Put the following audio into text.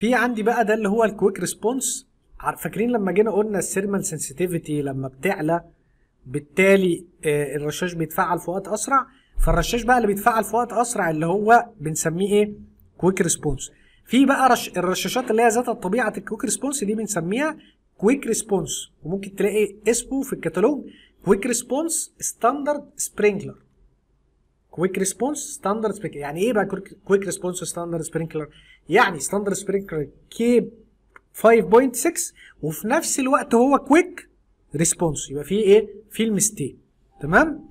في عندي بقى ده اللي هو الكويك ريسبونس فاكرين لما جينا قلنا السيرمال سنسيتيفيتي لما بتعلى بالتالي آه، الرشاش بيتفعل في وقت اسرع فالرشاش بقى اللي بيتفعل في وقت اسرع اللي هو بنسميه ايه كويك ريسبونس في بقى رش الرشاشات اللي هي ذات طبيعه الكويك ريسبونس دي بنسميها كويك ريسبونس وممكن تلاقي اسمه في الكتالوج كويك ريسبونس ستاندرد سبرينكلر كويك ريسبونس ستاندرد سبرينكلر يعني ايه بقى كويك ريسبونس ستاندرد سبرينكلر يعني ستاندرد سبرينكلر كي 5.6 وفي نفس الوقت هو كويك ريسبونس يبقى فيه ايه في المستيك تمام